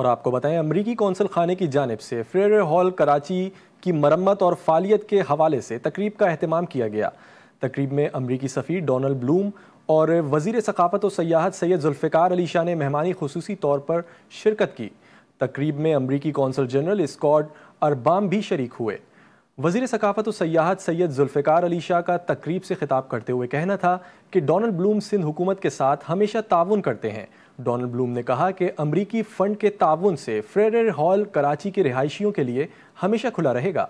और आपको बताएं अमरीकी कौंसल खाने की जानब से फ्रेयर हॉल कराची की मरम्मत और फालियत के हवाले से तकरीब का अहतमाम किया गया तकरीब में अमरीकी सफ़ी डोनल्ड ब्लूम और वजीर सकाफत और सयाहत सैद जुल्फ़ार अली शाह ने मेहमानी खसूसी तौर पर शिरकत की तकरीब में अमरीकी कौंसल जनरल स्कॉट अरबाम भी शरीक हुए वजीर सकाफत सयाहत सैयद जुल्फ़िकार अली शाह का तकरीब से खिताब करते हुए कहना था कि डोनल्ड ब्लूम सिंध हुकूमत के साथ हमेशा ताउन करते हैं डोनल्ड ब्लूम ने कहा कि अमरीकी फ़ंड के ताउन से फ्रेडर हॉल कराची के रिहायशियों के लिए हमेशा खुला रहेगा